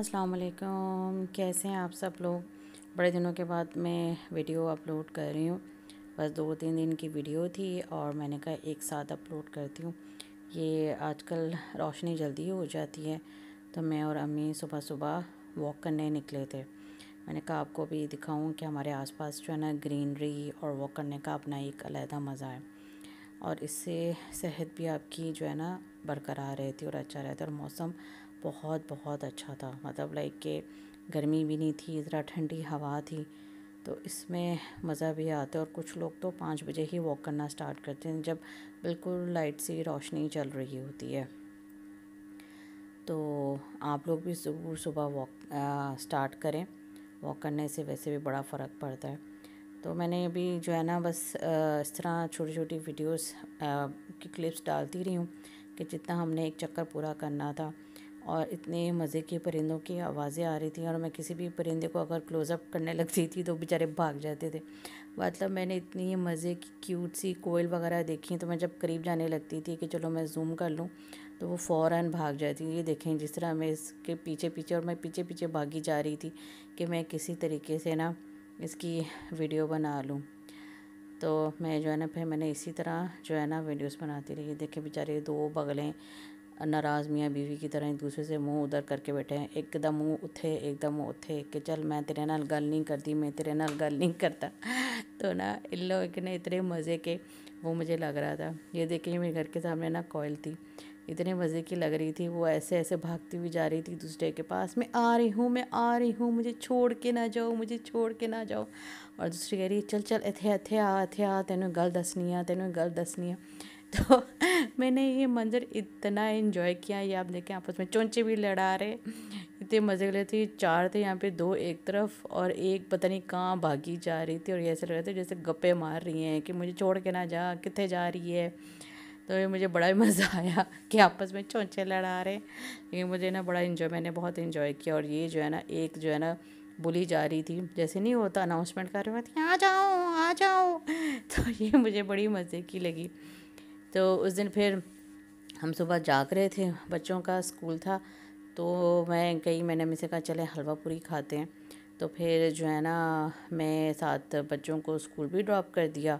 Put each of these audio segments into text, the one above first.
अस्सलाम वालेकुम कैसे हैं आप सब लोग बड़े दिनों के बाद मैं वीडियो अपलोड कर रही हूँ बस दो तीन दिन की वीडियो थी और मैंने कहा एक साथ अपलोड करती हूँ ये आजकल रोशनी जल्दी हो जाती है तो मैं और अम्मी सुबह सुबह वॉक करने निकले थे मैंने कहा आपको भी दिखाऊँ कि हमारे आसपास जो है ना ग्रीनरी और वॉक करने का अपना एक अलहदा मज़ा है और इससे सेहत भी आपकी जो है ना बरकरार रहती है और अच्छा रहता है और मौसम बहुत बहुत अच्छा था मतलब लाइक के गर्मी भी नहीं थी ज़रा ठंडी हवा थी तो इसमें मज़ा भी आता है और कुछ लोग तो पाँच बजे ही वॉक करना स्टार्ट करते हैं जब बिल्कुल लाइट सी रोशनी चल रही होती है तो आप लोग भी ज़रूर सुबह वॉक स्टार्ट करें वॉक करने से वैसे भी बड़ा फ़र्क पड़ता है तो मैंने अभी जो है ना बस इस तरह छोटी छोटी वीडियोस की क्लिप्स डालती रही हूँ कि जितना हमने एक चक्कर पूरा करना था और इतने मज़े के परिंदों की आवाज़ें आ रही थी और मैं किसी भी परिंदे को अगर क्लोज़अप करने लगती थी तो बेचारे भाग जाते थे मतलब मैंने इतनी मज़े की क्यूट सी कोयल वगैरह देखी तो मैं जब करीब जाने लगती थी कि चलो मैं जूम कर लूँ तो वो फ़ौर भाग जाती ये देखें जिस तरह मैं इसके पीछे पीछे और मैं पीछे पीछे भागी जा रही थी कि मैं किसी तरीके से ना इसकी वीडियो बना लूँ तो मैं जो है ना फिर मैंने इसी तरह जो है ना वीडियोस बनाती रही देखे बेचारे दो बगलें नाराज़ मियाँ बीवी की तरह एक दूसरे से मुंह उधर करके बैठे हैं एकदम मुंह उठे एकदम मुंह उत्थे कि चल मैं तेरे नाल गल नहीं करती मैं तेरे नाल गल नहीं करता तो ना इन लोग ने इतने मज़े के वो मुझे लग रहा था ये देखिए मेरे घर के सामने ना कोयल थी इतने मज़े की लग रही थी वो ऐसे ऐसे भागती हुई जा रही थी दूसरे के पास मैं आ रही हूँ मैं आ रही हूँ मुझे छोड़ के ना जाओ मुझे छोड़ के ना जाओ और दूसरी कह रही चल चल इतें इतें आ इतें आ तेन गल दसनी है तेन गल दसनी है तो मैंने ये मंज़र इतना इन्जॉय किया ये आप देखें आपस में चोंचे भी लड़ा रहे इतने मज़े ले थे चार थे यहाँ पे दो एक तरफ और एक पता नहीं कहाँ भागी जा रही थी और ऐसे लग रहे थे जैसे गप्पे मार रही हैं कि मुझे छोड़ के ना जा कितने जा रही है तो ये मुझे बड़ा ही मज़ा आया कि आपस में चोंचे लड़ा रहे लेकिन मुझे ना बड़ा इन्जॉय मैंने बहुत इन्जॉय किया और ये जो है ना एक जो है ना बोली जा रही थी जैसे नहीं होता अनाउंसमेंट कर रही थी आ जाओ आ जाओ तो ये मुझे बड़ी मज़े की लगी तो उस दिन फिर हम सुबह जाग रहे थे बच्चों का स्कूल था तो मैं कई मैंने से कहा चले हलवा पूरी खाते हैं तो फिर जो है ना मैं साथ बच्चों को स्कूल भी ड्रॉप कर दिया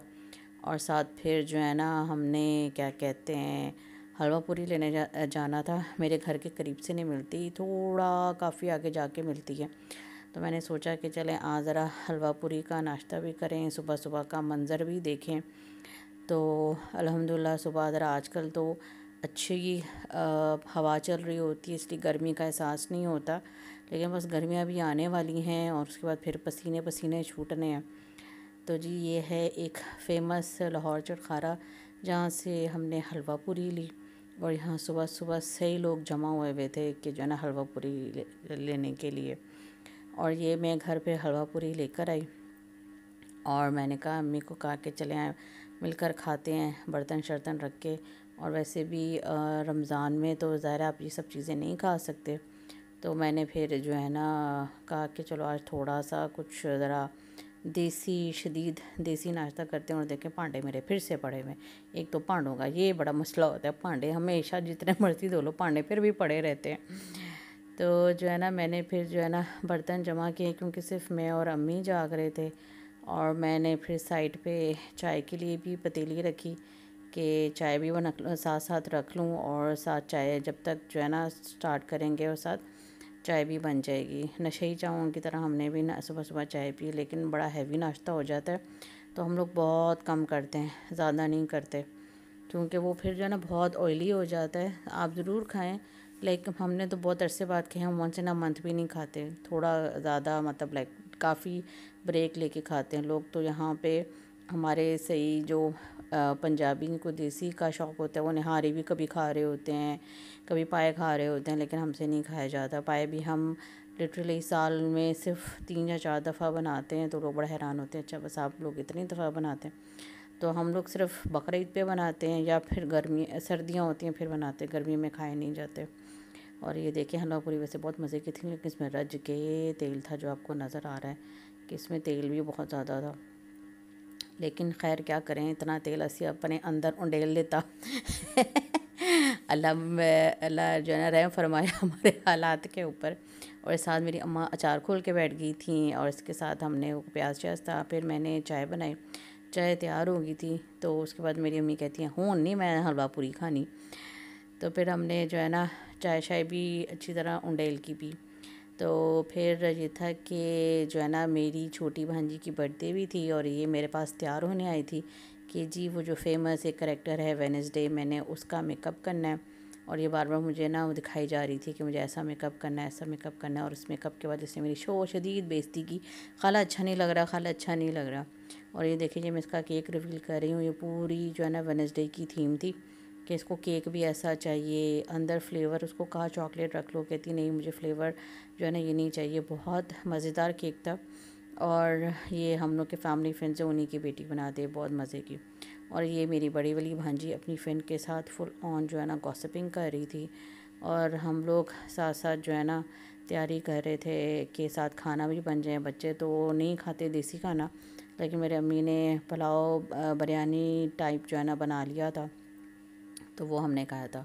और साथ फिर जो है ना हमने क्या कहते हैं हलवा पूरी लेने जा, जाना था मेरे घर के करीब से नहीं मिलती थोड़ा काफ़ी आगे जाके मिलती है तो मैंने सोचा कि चलें आज ज़रा हलवा पूरी का नाश्ता भी करें सुबह सुबह का मंज़र भी देखें तो अल्हम्दुलिल्लाह सुबह आजकल तो अच्छी हवा चल रही होती है इसलिए गर्मी का एहसास नहीं होता लेकिन बस गर्मियाँ भी आने वाली हैं और उसके बाद फिर पसीने पसीने छूटने हैं तो जी ये है एक फ़ेमस लाहौर चटखारा जहाँ से हमने हलवा पूरी ली और यहाँ सुबह सुबह सही लोग जमा हुए हुए थे कि जो है ना हलवा पूरी ले, लेने के लिए और ये मैं घर पे हलवा पूरी लेकर आई और मैंने कहा अम्मी को कहा कि चले आए मिलकर खाते हैं बर्तन शर्तन रख के और वैसे भी रमज़ान में तो ज़ाहिर आप ये सब चीज़ें नहीं खा सकते तो मैंने फिर जो है ना कहा कि चलो आज थोड़ा सा कुछ ज़रा देसी शदीद देसी नाश्ता करते हैं और देखें पांडे मेरे फिर से पड़े हुए एक तो पांडों का ये बड़ा मसला होता है पांडे हमेशा जितने मर्जी धो लो पांडे फिर भी पड़े रहते हैं तो जो है ना मैंने फिर जो है ना बर्तन जमा किए क्योंकि सिर्फ मैं और अम्मी जाग रहे थे और मैंने फिर साइड पे चाय के लिए भी पतीली रखी कि चाय भी बना साथ साथ रख लूँ और साथ चाय जब तक जो है ना स्टार्ट करेंगे और साथ चाय भी बन जाएगी नशे ही चाहूँ की तरह हमने भी सुबह सुबह चाय पी लेकिन बड़ा हैवी नाश्ता हो जाता है तो हम लोग बहुत कम करते हैं ज़्यादा नहीं करते क्योंकि वो फिर जो है ना बहुत ऑयली हो जाता है आप ज़रूर खाएँ लाइक हमने तो बहुत अरसे बात खाए हम वन से ना मंथ भी नहीं खाते थोड़ा ज़्यादा मतलब लाइक काफ़ी ब्रेक लेके खाते हैं लोग तो यहाँ पे हमारे सही जो पंजाबी को देसी का शौक़ होता है वो निहारी भी कभी खा रहे होते हैं कभी पाए खा रहे होते हैं लेकिन हमसे नहीं खाया जाता पाए भी हम लिटरली साल में सिर्फ तीन या चार दफ़ा बनाते हैं तो लोग बड़ा हैरान होते हैं अच्छा बस आप लोग इतनी दफ़ा बनाते हैं तो हम लोग सिर्फ बकर पे बनाते हैं या फिर गर्मी सर्दियाँ होती हैं फिर बनाते हैं गर्मी में खाए नहीं जाते और ये देखिए हलवा पूरी वैसे बहुत मज़े की थी लेकिन इसमें रज के तेल था जो आपको नज़र आ रहा है कि इसमें तेल भी बहुत ज़्यादा था लेकिन खैर क्या करें इतना तेल असी अपने अंदर उंडेल लेता अल्लाह अल्लाह जो है ना रहम फरमाया हमारे हालात के ऊपर और साथ मेरी अम्मा अचार खोल के बैठ गई थी और इसके साथ हमने प्याज श्याज था फिर मैंने चाय बनाई चाय तैयार हो गई थी तो उसके बाद मेरी अम्मी कहती हैं हूँ नहीं मैं हलवा पूरी खानी तो फिर हमने जो है ना चाय शाय भी अच्छी तरह उंडेल की भी तो फिर ये था कि जो है ना मेरी छोटी भांजी की बर्थडे भी थी और ये मेरे पास तैयार होने आई थी कि जी वो जो फेमस एक करेक्टर है वेनसडे मैंने उसका मेकअप करना है और ये बार बार मुझे ना वो दिखाई जा रही थी कि मुझे ऐसा मेकअप करना है ऐसा मेकअप करना है और उस मेकअप के बाद इसने मेरी शो शदीद बेजती की खाला अच्छा नहीं लग रहा खाला अच्छा नहीं लग रहा और ये देखिए मैं इसका केक रिवील कर रही हूँ ये पूरी जो है ना वेनसडे की थीम थी कि इसको केक भी ऐसा चाहिए अंदर फ्लेवर उसको कहा चॉकलेट रख लो कहती नहीं मुझे फ्लेवर जो है ना ये नहीं चाहिए बहुत मज़ेदार केक था और ये हम लोग के फैमिली फ्रेंड से उन्हीं की बेटी बनाते बहुत मज़े की और ये मेरी बड़ी वाली भांजी अपनी फ्रेंड के साथ फुल ऑन जो है ना गॉसिपिंग कर रही थी और हम लोग साथ साथ जो है ना तैयारी कर रहे थे के साथ खाना भी बन जाए बच्चे तो वो नहीं खाते देसी खाना लेकिन मेरे अम्मी ने पुलाव बिरयानी टाइप जो है ना बना लिया था तो वो हमने खाया था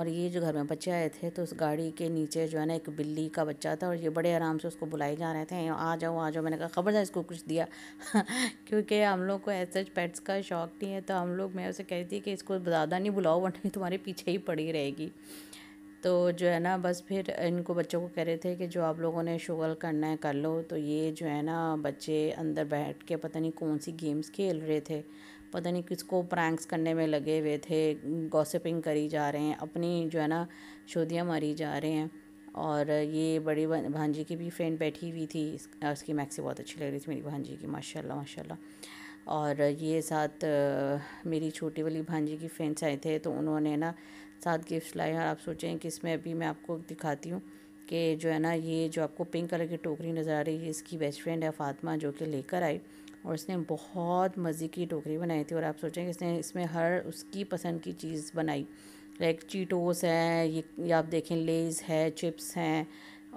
और ये जो घर में बच्चे आए थे तो उस गाड़ी के नीचे जो है ना एक बिल्ली का बच्चा था और ये बड़े आराम से उसको बुलाए जा रहे थे आ जाओ आ जाओ मैंने कहा ख़बर था इसको कुछ दिया क्योंकि हम लोग को ऐसे पेट्स का शौक़ नहीं है तो हम लोग मैं उसे कहती कि इसको ज़्यादा नहीं बुलाओ वरना तुम्हारे पीछे ही पड़ी रहेगी तो जो है ना बस फिर इनको बच्चों को कह रहे थे कि जो आप लोगों ने शुगल करना है कर लो तो ये जो है ना बच्चे अंदर बैठ के पता नहीं कौन सी गेम्स खेल रहे थे पता नहीं किसको प्रैंक्स करने में लगे हुए थे गॉसिपिंग करी जा रहे हैं अपनी जो है ना शोधियाँ मारी जा रहे हैं और ये बड़ी भांजी की भी फ्रेंड बैठी हुई थी उसकी मैक्सी बहुत अच्छी लग रही थी मेरी भांजी की माशाल्लाह माशाल्लाह और ये साथ मेरी छोटी वाली भांजी की फ्रेंड्स आए थे तो उन्होंने ना साथ गिफ्ट लाए और आप सोचें कि इसमें अभी मैं आपको दिखाती हूँ कि जो है ना ये जो आपको पिंक कलर की टोकरी नज़र आ रही है इसकी बेस्ट फ्रेंड है फातमा जो कि लेकर आई और इसने बहुत मज़े की टोकरी बनाई थी और आप सोचें कि इसने इसमें हर उसकी पसंद की चीज़ बनाई लाइक चीटोस हैं ये, आप देखें लेज है चिप्स हैं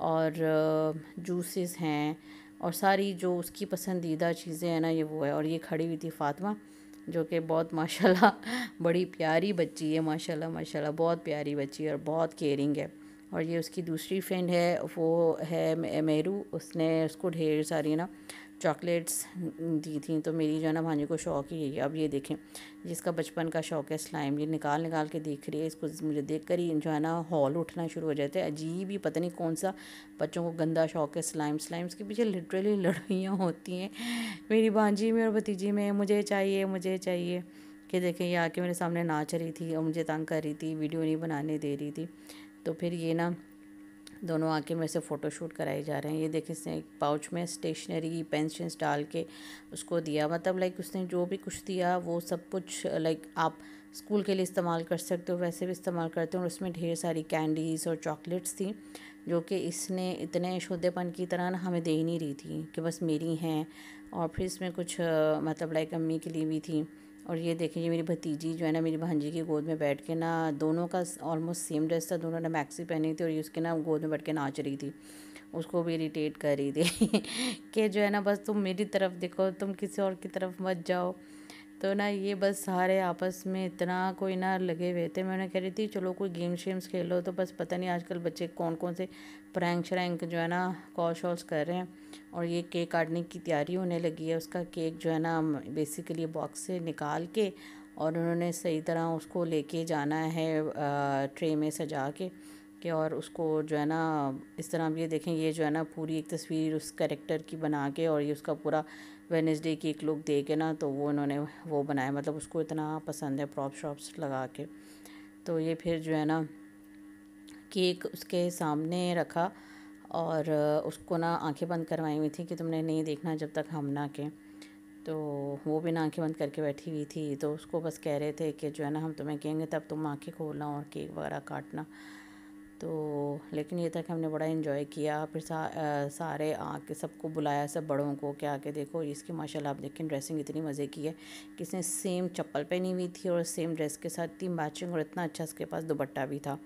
और जूसेस uh, हैं और सारी जो उसकी पसंदीदा चीज़ें हैं ना ये वो है और ये खड़ी हुई थी फातिमा जो कि बहुत माशाल्लाह बड़ी प्यारी बच्ची है माशाल्लाह माशाल्लाह बहुत प्यारी बच्ची है और बहुत केयरिंग है और ये उसकी दूसरी फ्रेंड है वो है मेहरू उसने उसको ढेर सारी ना चॉकलेट्स दी थी तो मेरी जो है ना भाजी को शौक ही है अब ये देखें जिसका बचपन का शौक है स्लाइम ये निकाल निकाल के देख रही है इसको मुझे देख कर ही जो है ना हॉल उठना शुरू हो जाता है अजीब ही पता नहीं कौन सा बच्चों को गंदा शौक है स्लाइम स्लाइम्स के पीछे लिटरली लड़ाइयाँ होती हैं मेरी भांजी में और भतीजी में मुझे चाहिए मुझे चाहिए कि देखें ये आके मेरे सामने नाच रही थी और मुझे तंग कर रही थी वीडियो नहीं बनाने दे रही थी तो फिर ये ना दोनों आके मेरे से फ़ोटोशूट कराए जा रहे हैं ये देखें इसने एक पाउच में स्टेशनरी पेंसिल्स डाल के उसको दिया मतलब लाइक उसने जो भी कुछ दिया वो सब कुछ लाइक आप स्कूल के लिए इस्तेमाल कर सकते हो वैसे भी इस्तेमाल करते हो और उसमें ढेर सारी कैंडीज़ और चॉकलेट्स थी जो कि इसने इतने शुद्धपन की तरह ना हमें दे ही नहीं रही थी कि बस मेरी हैं और फिर इसमें कुछ मतलब लाइक अम्मी के लिए भी थी और ये देखें ये मेरी भतीजी जो है ना मेरी भांजी की गोद में बैठ के ना दोनों का ऑलमोस्ट सेम ड्रेस था दोनों ने मैक्सी पहनी थी और ये उसके ना गोद में बैठ के नाच रही थी उसको भी इरीटेट कर रही थी कि जो है ना बस तुम मेरी तरफ देखो तुम किसी और की तरफ मत जाओ तो ना ये बस सारे आपस में इतना कोई ना लगे हुए थे मैंने कह रही थी चलो कोई गेम शेम्स खेलो तो बस पता नहीं आजकल बच्चे कौन कौन से प्रैंक श्रैंक जो है ना कॉश वॉश कर रहे हैं और ये केक काटने की तैयारी होने लगी है उसका केक जो है ना बेसिकली बॉक्स से निकाल के और उन्होंने सही तरह उसको लेके जाना है ट्रे में सजा के कि और उसको जो है ना इस तरह ये देखें ये जो है ना पूरी एक तस्वीर उस करेक्टर की बना के और ये उसका पूरा वेनसडे की एक लुक दे के ना तो वो उन्होंने वो बनाया मतलब उसको इतना पसंद है प्रॉप शॉप्स लगा के तो ये फिर जो है ना केक उसके सामने रखा और उसको ना आंखें बंद करवाई हुई थी कि तुमने नहीं देखना जब तक हम ना के तो वो भी ना आँखें बंद करके बैठी हुई थी तो उसको बस कह रहे थे कि जो है ना हम तुम्हें कहेंगे तब तुम आँखें खोलना और केक वगैरह काटना तो लेकिन ये था कि हमने बड़ा इन्जॉय किया फिर सा, आ, सारे आके सबको बुलाया सब बड़ों को क्या आके देखो इसकी माशाल्लाह आप देखें ड्रेसिंग इतनी मज़े की है कि इसने सेम चप्पल पहनी हुई थी और सेम ड्रेस के साथ इतनी मैचिंग और इतना अच्छा इसके पास दुपट्टा भी था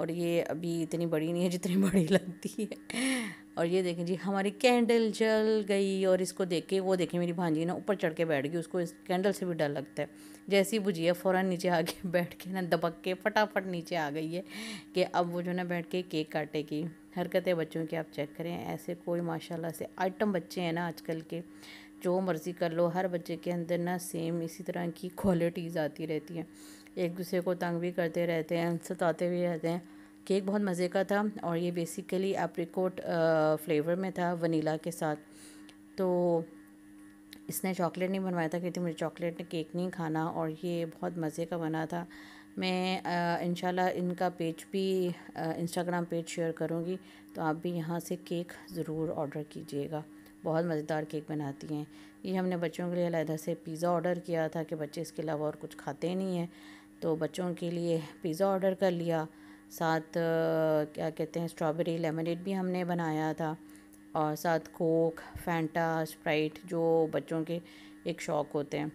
और ये अभी इतनी बड़ी नहीं है जितनी बड़ी लगती है और ये देखें जी हमारी कैंडल जल गई और इसको देख के वो देखें मेरी भांजी ना ऊपर चढ़ के बैठ गई उसको इस कैंडल से भी डर लगता है जैसी बुझिए फ़ौर नीचे आके बैठ के ना दबक के फटाफट नीचे आ गई है कि अब वो जो ना बैठ के केक काटेगी हरकतें बच्चों की आप चेक करें ऐसे कोई माशाल्लाह से आइटम बच्चे हैं ना आजकल के जो मर्ज़ी कर लो हर बच्चे के अंदर ना सेम इसी तरह की क्वालिटीज़ आती रहती हैं एक दूसरे को तंग भी करते रहते हैं सताते भी रहते हैं केक बहुत मज़े का था और ये बेसिकली एप्रिकोट फ्लेवर में था वनीला के साथ तो इसने चॉकलेट नहीं बनवाया था क्योंकि मुझे चॉकलेट ने केक नहीं खाना और ये बहुत मज़े का बना था मैं इन इनका पेज भी इंस्टाग्राम पेज शेयर करूँगी तो आप भी यहाँ से केक ज़रूर ऑर्डर कीजिएगा बहुत मज़ेदार केक बनाती हैं ये हमने बच्चों के लिए अलहदा से पिज़्ज़ा ऑर्डर किया था कि बच्चे इसके अलावा और कुछ खाते नहीं हैं तो बच्चों के लिए पिज़्ज़ा ऑर्डर कर लिया साथ क्या कहते हैं स्ट्रॉबेरी लेमनेड भी हमने बनाया था और साथ कोक फैंटा स्प्राइट जो बच्चों के एक शौक़ होते हैं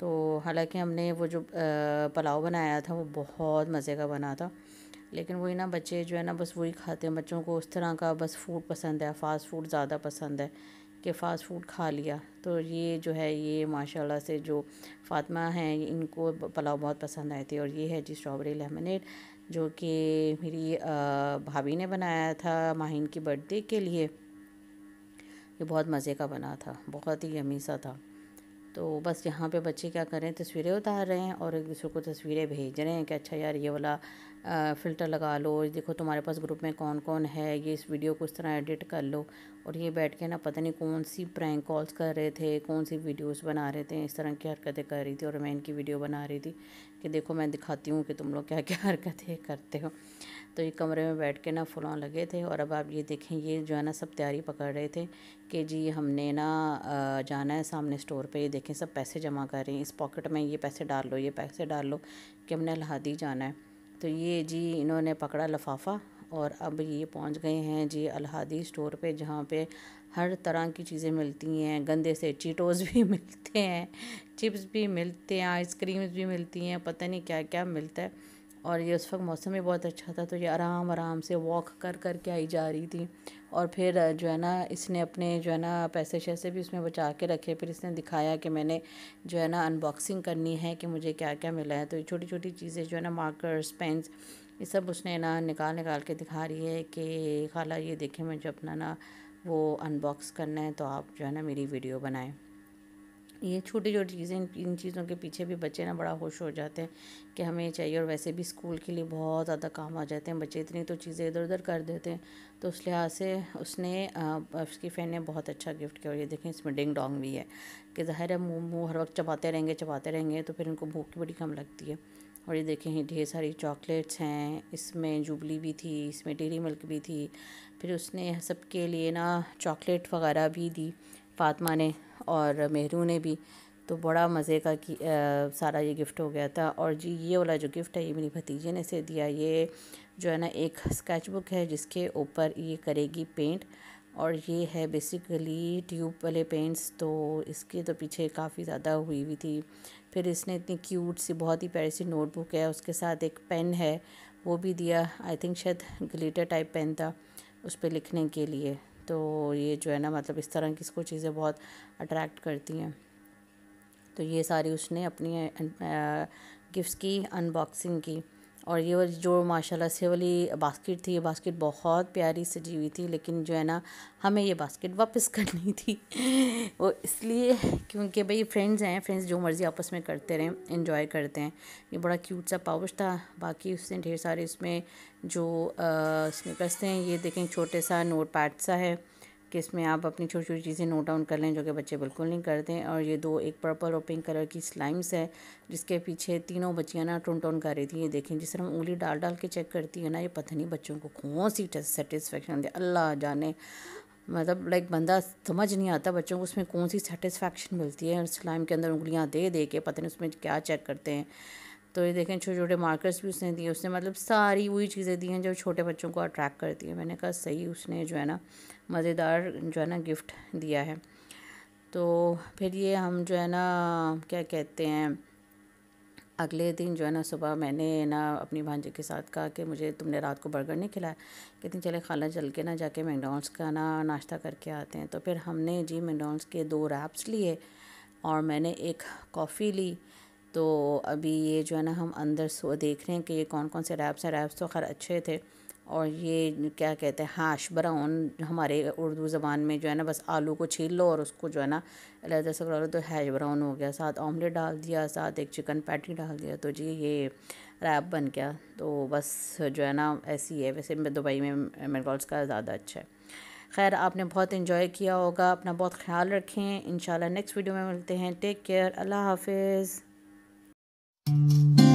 तो हालांकि हमने वो जो पुलाव बनाया था वो बहुत मज़े का बना था लेकिन वही ना बच्चे जो है ना बस वही खाते हैं बच्चों को उस तरह का बस फूड पसंद है फ़ास्ट फूड ज़्यादा पसंद है कि फ़ास्ट फूड खा लिया तो ये जो है ये माशाल्लाह से जो फातिमा हैं इनको पुलाव बहुत पसंद आए थे और ये है जी स्ट्रॉबेरी लेमनेड जो कि मेरी भाभी ने बनाया था माहिन की बर्थडे के लिए ये बहुत मज़े का बना था बहुत ही यमी सा था तो बस यहाँ पे बच्चे क्या करें तस्वीरें उतार रहे हैं और एक दूसरे को तस्वीरें भेज रहे हैं कि अच्छा यार ये वाला फ़िल्टर लगा लो देखो तुम्हारे पास ग्रुप में कौन कौन है ये इस वीडियो को इस तरह एडिट कर लो और ये बैठ के ना पता नहीं कौन सी प्रैंक कॉल्स कर रहे थे कौन सी वीडियोस बना रहे थे इस तरह की हरकतें कर रही थी और मैं इनकी वीडियो बना रही थी कि देखो मैं दिखाती हूँ कि तुम लोग क्या क्या हरकतें करते हो तो ये कमरे में बैठ के ना फुलाँ लगे थे और अब आप ये देखें ये जो है ना सब तैयारी पकड़ रहे थे कि जी हमने ना जाना है सामने स्टोर पर ये देखें सब पैसे जमा कर रहे हैं इस पॉकेट में ये पैसे डाल लो ये पैसे डाल लो कि हमने लहादी जाना है तो ये जी इन्होंने पकड़ा लफाफा और अब ये पहुंच गए हैं जी अलहदी स्टोर पे जहाँ पे हर तरह की चीज़ें मिलती हैं गंदे से चीटोज़ भी मिलते हैं चिप्स भी मिलते हैं आइसक्रीम्स भी मिलती हैं पता नहीं क्या क्या मिलता है और ये उस वक्त मौसम भी बहुत अच्छा था तो ये आराम आराम से वॉक कर कर के आई जा रही थी और फिर जो है ना इसने अपने जो है ना पैसे शैसे भी उसमें बचा के रखे फिर इसने दिखाया कि मैंने जो है ना अनबॉक्सिंग करनी है कि मुझे क्या क्या मिला है तो ये छोटी छोटी चीज़ें जो है ना मार्कर्स पेन्स ये सब उसने ना निकाल निकाल के दिखा रही है कि खाला ये देखें मैं जब ना ना वो अनबॉक्स करना है तो आप जो है ना मेरी वीडियो बनाएं ये छोटी छोटी चीज़ें इन चीज़ों के पीछे भी बच्चे ना बड़ा खुश हो जाते हैं कि हमें चाहिए और वैसे भी स्कूल के लिए बहुत ज़्यादा काम आ जाते हैं बच्चे इतनी तो चीज़ें इधर उधर कर देते हैं तो उस लिहाज से उसने उसकी फ़ैन ने बहुत अच्छा गिफ्ट किया और ये देखें इसमें डिंग डोंग भी है कि ज़ाहिर है मुँह मुँह हर वक्त चबाते रहेंगे चबाते रहेंगे तो फिर इनको भूख की बड़ी कम लगती है और ये देखें ये ढेर सारी चॉकलेट्स हैं इसमें जुबली भी थी इसमें डेरी मिल्क भी थी फिर उसने सबके लिए ना चॉकलेट वगैरह भी दी फातमा ने और मेहरू ने भी तो बड़ा मज़े का कि सारा ये गिफ्ट हो गया था और जी ये वाला जो गिफ्ट है ये मेरी भतीजे ने इसे दिया ये जो है ना एक स्केच बुक है जिसके ऊपर ये करेगी पेंट और ये है बेसिकली ट्यूब वाले पेंट्स तो इसके तो पीछे काफ़ी ज़्यादा हुई हुई थी फिर इसने इतनी क्यूट सी बहुत ही प्यारी सी नोटबुक है उसके साथ एक पेन है वो भी दिया आई थिंक शायद ग्लिटर टाइप पेन था उस पर लिखने के लिए तो ये जो है ना मतलब इस तरह की इसको चीज़ें बहुत अट्रैक्ट करती हैं तो ये सारी उसने अपनी गिफ्ट्स अं, की अनबॉक्सिंग की और ये वाली जो माशाल्लाह से वाली बास्केट थी ये बास्केट बहुत प्यारी सजी हुई थी लेकिन जो है ना हमें ये बास्केट वापस करनी थी वो इसलिए क्योंकि भाई फ्रेंड्स हैं फ्रेंड्स जो मर्ज़ी आपस में करते रहें इन्जॉय करते हैं ये बड़ा क्यूट सा पाउच था बाकी उसने ढेर सारे इसमें जो स्निकर्स हैं ये देखें छोटे सा नोट पैड सा है कि इसमें आप अपनी छोटी छोटी चीज़ें नोट डाउन कर लें जो कि बच्चे बिल्कुल नहीं करते और ये दो एक पर्पल और पिंक कलर की स्लाइम्स है जिसके पीछे तीनों बच्चियाँ ना टोन टोन कर रही थी ये देखें जिस तरह उंगली डाल डाल के चेक करती है ना ये पता नहीं बच्चों को कौन सी सेटिस्फेक्शन दे अल्लाह जाने मतलब लाइक बंदा समझ नहीं आता बच्चों को उसमें कौन सी सेटिस्फेक्शन मिलती है और स्लाइम के अंदर उंगलियाँ दे दे के पता नहीं उसमें क्या चेक करते हैं तो ये देखें छोटे छोटे मार्कर्स भी उसने दिए उसने मतलब सारी वही चीज़ें दी हैं जो छोटे बच्चों को अट्रैक्ट करती हैं मैंने कहा सही उसने जो है ना मज़ेदार जो है ना गिफ्ट दिया है तो फिर ये हम जो है ना क्या कहते हैं अगले दिन जो है ना सुबह मैंने ना अपनी भांजे के साथ कहा कि मुझे तुमने रात को बर्गर नहीं खिलाया कहती चले खाला चल के ना जाके मैकडोनल्ड्स का ना नाश्ता करके आते हैं तो फिर हमने जी मैकडोनल्ड्स के दो रैप्स लिए और मैंने एक कॉफ़ी ली तो अभी ये जो है ना हम अंदर सो देख रहे हैं कि ये कौन कौन से रैप्स हैं रैप्स तो खैर अच्छे थे और ये क्या कहते हैं हाश ब्राउन हमारे उर्दू ज़बान में जो है ना बस आलू को छील लो और उसको जो है ना लहदा से करो तो हैश ब्राउन हो गया साथ ऑमलेट डाल दिया साथ एक चिकन पैटी डाल दिया तो जी ये रैप बन गया तो बस जो है ना ऐसी है वैसे दुबई में मेरे का ज़्यादा अच्छा है खैर आपने बहुत इन्जॉय किया होगा अपना बहुत ख्याल रखें इन नेक्स्ट वीडियो में मिलते हैं टेक केयर अल्लाह हाफिज़ Thank you.